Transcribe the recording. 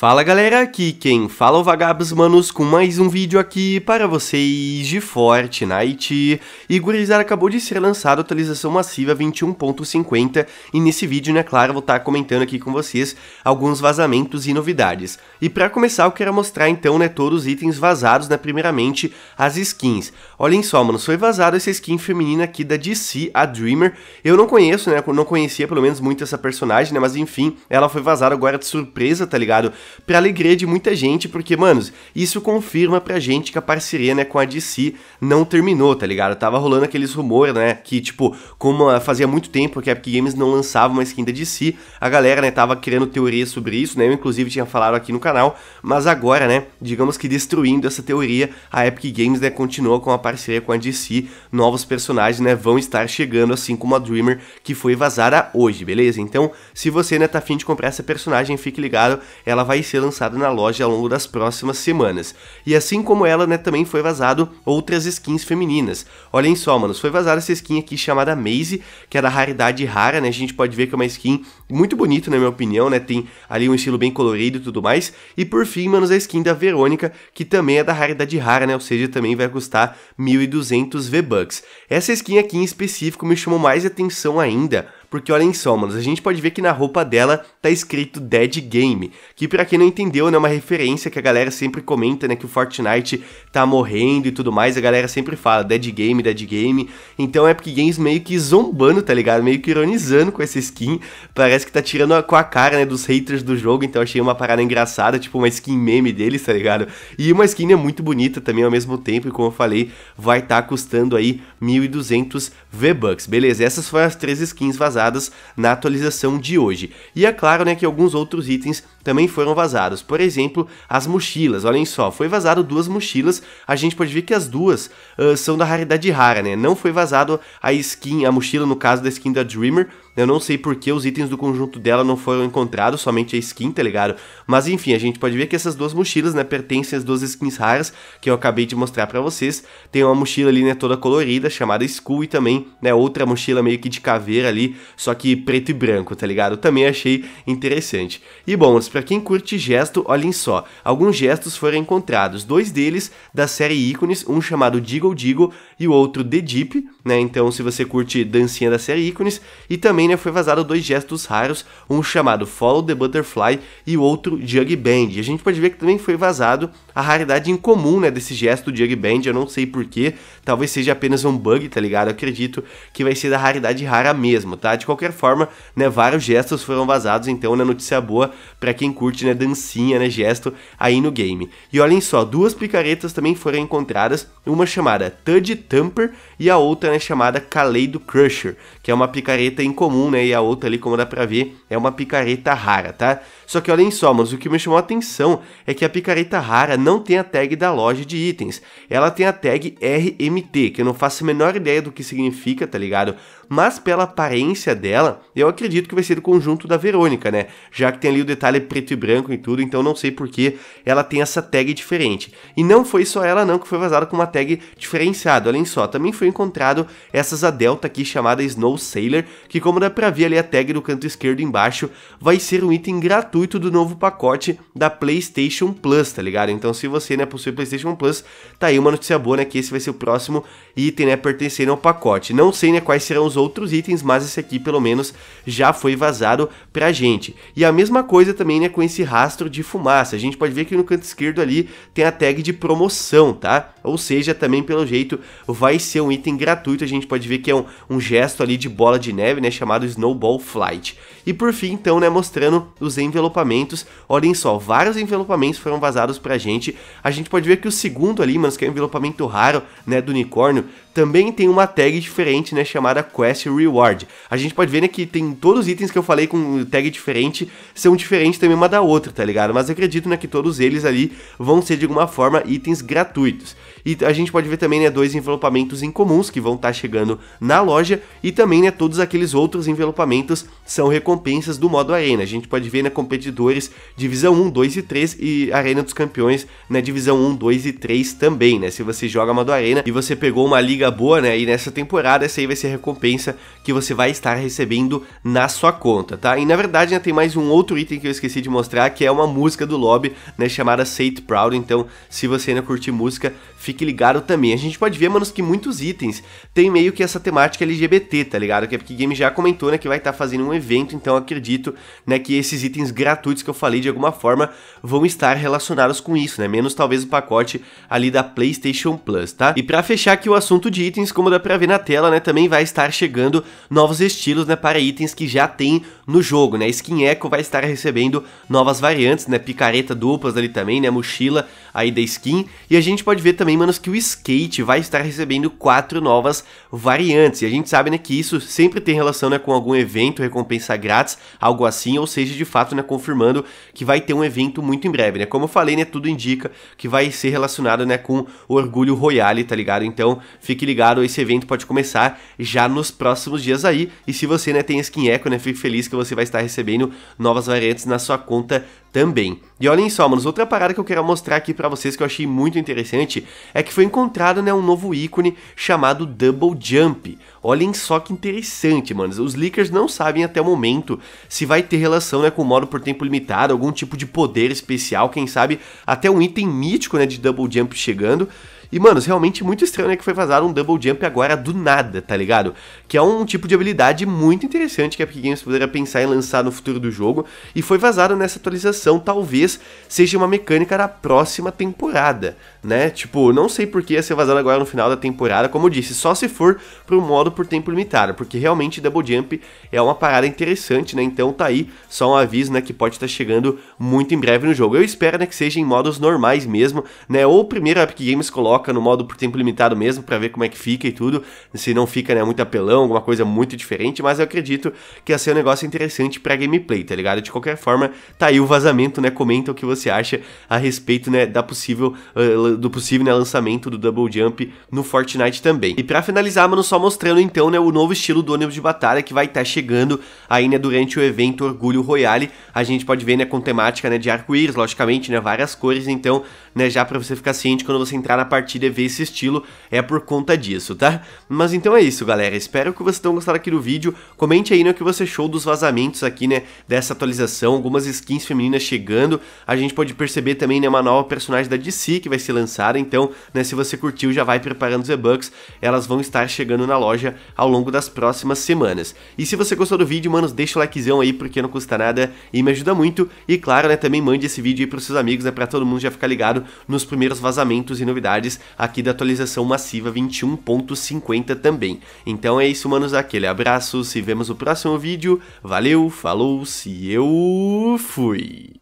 Fala galera, aqui quem fala é o Vagabos Manos com mais um vídeo aqui para vocês de Fortnite. E gurizada, acabou de ser lançada a atualização massiva 21.50 e nesse vídeo, né, claro, vou estar tá comentando aqui com vocês alguns vazamentos e novidades. E para começar, eu quero mostrar então, né, todos os itens vazados, né, primeiramente as skins. Olhem só, mano, foi vazado essa skin feminina aqui da DC, a Dreamer. Eu não conheço, né, não conhecia pelo menos muito essa personagem, né, mas enfim, ela foi vazada agora de surpresa, tá ligado? pra alegria de muita gente, porque, manos, isso confirma pra gente que a parceria, né, com a DC não terminou, tá ligado? Tava rolando aqueles rumores, né, que, tipo, como fazia muito tempo que a Epic Games não lançava uma skin da DC, a galera, né, tava criando teorias sobre isso, né, eu inclusive tinha falado aqui no canal, mas agora, né, digamos que destruindo essa teoria, a Epic Games, né, continua com a parceria com a DC, novos personagens, né, vão estar chegando, assim como a Dreamer, que foi vazada hoje, beleza? Então, se você, né, tá afim de comprar essa personagem, fique ligado, ela vai vai ser lançada na loja ao longo das próximas semanas. E assim como ela, né, também foi vazado outras skins femininas. Olhem só, mano foi vazada essa skin aqui chamada Maze, que é da raridade rara, né? A gente pode ver que é uma skin muito bonita, na minha opinião, né? Tem ali um estilo bem colorido e tudo mais. E por fim, manos, a skin da Verônica, que também é da raridade rara, né? Ou seja, também vai custar 1.200 V-Bucks. Essa skin aqui em específico me chamou mais atenção ainda, porque olhem só, manos, a gente pode ver que na roupa dela tá escrito Dead Game, que para quem não entendeu, né, é né, uma referência que a galera sempre comenta, né, que o Fortnite tá morrendo e tudo mais, a galera sempre fala Dead Game, Dead Game. Então é porque Games meio que zombando, tá ligado? Meio que ironizando com essa skin, parece que tá tirando a, com a cara, né, dos haters do jogo, então achei uma parada engraçada, tipo uma skin meme deles, tá ligado? E uma skin é muito bonita também ao mesmo tempo, e como eu falei, vai estar tá custando aí 1200 V-Bucks. Beleza, essas foram as três skins vazadas atualizadas na atualização de hoje. E é claro né, que alguns outros itens também foram vazados. Por exemplo, as mochilas. Olhem só, foi vazado duas mochilas. A gente pode ver que as duas uh, são da raridade rara, né? Não foi vazado a skin, a mochila no caso da skin da Dreamer. Eu não sei que os itens do conjunto dela não foram encontrados, somente a skin, tá ligado? Mas enfim, a gente pode ver que essas duas mochilas, né, pertencem às duas skins raras que eu acabei de mostrar para vocês. Tem uma mochila ali, né, toda colorida, chamada Skull, e também, né, outra mochila meio que de caveira ali, só que preto e branco, tá ligado? Também achei interessante. E bom, para quem curte gesto, olhem só. Alguns gestos foram encontrados, dois deles da série Ícones, um chamado Diggle Diggle e o outro The Deep, né? Então, se você curte dancinha da série Ícones, e também né, foi vazado dois gestos raros, um chamado Follow the Butterfly e o outro Jug Band. a gente pode ver que também foi vazado a raridade incomum, né, desse gesto Jug Band, eu não sei porquê, talvez seja apenas um bug, tá ligado? Eu acredito que vai ser da raridade rara mesmo, tá? De qualquer forma, né, vários gestos foram vazados, então na notícia boa para quem curte, né, dancinha, né, gesto aí no game. E olhem só, duas picaretas também foram encontradas, uma chamada Tud Tamper e a outra, né, chamada Kaleido Crusher, que é uma picareta incomum, né, e a outra ali, como dá pra ver, é uma picareta rara, tá? Só que olhem só, mas o que me chamou a atenção é que a picareta rara não tem a tag da loja de itens, ela tem a tag RMT, que eu não faço a menor ideia do que significa, tá ligado? mas pela aparência dela, eu acredito que vai ser do conjunto da Verônica, né? Já que tem ali o detalhe preto e branco e tudo, então não sei por que ela tem essa tag diferente. E não foi só ela não que foi vazada com uma tag diferenciada, além só, também foi encontrado essas a Delta aqui chamada Snow Sailor, que como dá pra ver ali a tag do canto esquerdo embaixo, vai ser um item gratuito do novo pacote da PlayStation Plus, tá ligado? Então se você, né, possui PlayStation Plus, tá aí uma notícia boa, né, que esse vai ser o próximo item, né, pertencendo ao pacote. Não sei, né, quais serão os outros itens, mas esse aqui pelo menos já foi vazado pra gente. E a mesma coisa também né, com esse rastro de fumaça, a gente pode ver que no canto esquerdo ali tem a tag de promoção, tá? Ou seja, também pelo jeito vai ser um item gratuito, a gente pode ver que é um, um gesto ali de bola de neve, né, chamado Snowball Flight. E por fim, então, né, mostrando os envelopamentos, olhem só, vários envelopamentos foram vazados pra gente, a gente pode ver que o segundo ali, mas que é um envelopamento raro, né, do unicórnio, também tem uma tag diferente, né, chamada Quest Quest Reward. A gente pode ver, né, que tem todos os itens que eu falei com tag diferente, são diferentes também uma da outra, tá ligado? Mas acredito, né, que todos eles ali vão ser, de alguma forma, itens gratuitos. E a gente pode ver também, né, dois envelopamentos incomuns que vão estar tá chegando na loja e também, né, todos aqueles outros envelopamentos são recompensas do modo Arena. A gente pode ver, né, competidores Divisão 1, 2 e 3 e Arena dos Campeões na né, Divisão 1, 2 e 3 também, né? Se você joga modo Arena e você pegou uma liga boa, né, e nessa temporada essa aí vai ser recompensa recompensa que você vai estar recebendo na sua conta, tá? E na verdade né, tem mais um outro item que eu esqueci de mostrar, que é uma música do lobby, né, chamada Sate Proud, então se você ainda curtir música, fique ligado também. A gente pode ver, manos, que muitos itens tem meio que essa temática LGBT, tá ligado? Que a é Epic Games já comentou, né, que vai estar tá fazendo um evento, então acredito, né, que esses itens gratuitos que eu falei de alguma forma vão estar relacionados com isso, né? Menos talvez o pacote ali da PlayStation Plus, tá? E para fechar aqui o assunto de itens, como dá pra ver na tela, né, também vai estar chegando chegando novos estilos, né, para itens que já tem no jogo, né? Skin Echo vai estar recebendo novas variantes, né? Picareta duplas ali também, né? Mochila, aí da skin. E a gente pode ver também, manos, que o skate vai estar recebendo quatro novas variantes. E a gente sabe, né, que isso sempre tem relação, né, com algum evento, recompensa grátis, algo assim, ou seja, de fato, né, confirmando que vai ter um evento muito em breve, né? Como eu falei, né, tudo indica que vai ser relacionado, né, com o Orgulho Royale, tá ligado? Então, fique ligado, esse evento pode começar já nos próximos dias aí. E se você, né, tem skin eco, né, fique feliz que você vai estar recebendo novas variantes na sua conta também. E olhem só, mano outra parada que eu quero mostrar aqui para vocês que eu achei muito interessante é que foi encontrado né, um novo ícone chamado Double Jump. Olhem só que interessante, mano Os leakers não sabem até o momento se vai ter relação né, com o modo por tempo limitado, algum tipo de poder especial, quem sabe até um item mítico né, de Double Jump chegando. E, mano, realmente muito estranho, é Que foi vazado um double jump agora do nada, tá ligado? Que é um tipo de habilidade muito interessante que a Epic Games poderia pensar em lançar no futuro do jogo. E foi vazado nessa atualização, talvez seja uma mecânica da próxima temporada, né? Tipo, não sei por que ia ser vazado agora no final da temporada, como eu disse, só se for pro modo por tempo limitado, porque realmente double jump é uma parada interessante, né? Então tá aí só um aviso, né, que pode estar tá chegando muito em breve no jogo. Eu espero, né, que seja em modos normais mesmo, né? Ou primeiro a Epic Games coloca coloca no modo por tempo limitado mesmo para ver como é que fica e tudo. Se não fica, né, muito apelão, alguma coisa muito diferente, mas eu acredito que ia ser um negócio interessante para gameplay, tá ligado? De qualquer forma, tá aí o vazamento, né? Comenta o que você acha a respeito, né, da possível uh, do possível né, lançamento do Double Jump no Fortnite também. E para finalizar, mano, só mostrando então, né, o novo estilo do ônibus de batalha que vai estar tá chegando aí, né, durante o evento Orgulho Royale. A gente pode ver, né, com temática, né, de arco-íris, logicamente, né, várias cores, então, né, já para você ficar ciente quando você entrar na parte compartilha e vê esse estilo é por conta disso, tá? Mas então é isso, galera. Espero que vocês tenham gostado aqui do vídeo. Comente aí no que você achou dos vazamentos aqui, né, dessa atualização, algumas skins femininas chegando. A gente pode perceber também, né, uma nova personagem da DC que vai ser lançada, então, né, se você curtiu, já vai preparando os e-bucks. Elas vão estar chegando na loja ao longo das próximas semanas. E se você gostou do vídeo, manos, deixa o likezão aí, porque não custa nada e me ajuda muito. E claro, né, também mande esse vídeo aí pros seus amigos, né, pra todo mundo já ficar ligado nos primeiros vazamentos e novidades aqui da atualização massiva 21.50 também. Então é isso, manos, aquele abraço, se vemos no próximo vídeo, valeu, falou, se eu fui!